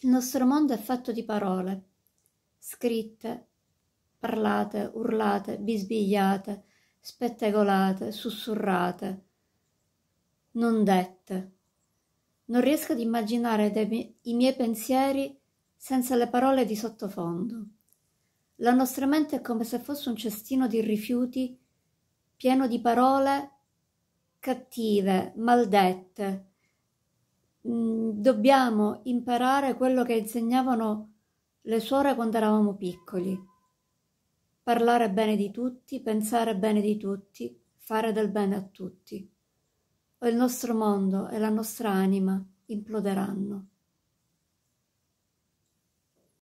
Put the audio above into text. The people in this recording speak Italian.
Il nostro mondo è fatto di parole, scritte, parlate, urlate, bisbigliate, spettegolate, sussurrate, non dette. Non riesco ad immaginare dei, i miei pensieri senza le parole di sottofondo. La nostra mente è come se fosse un cestino di rifiuti pieno di parole cattive, maldette, Mm, dobbiamo imparare quello che insegnavano le suore quando eravamo piccoli. Parlare bene di tutti, pensare bene di tutti, fare del bene a tutti. O il nostro mondo e la nostra anima imploderanno.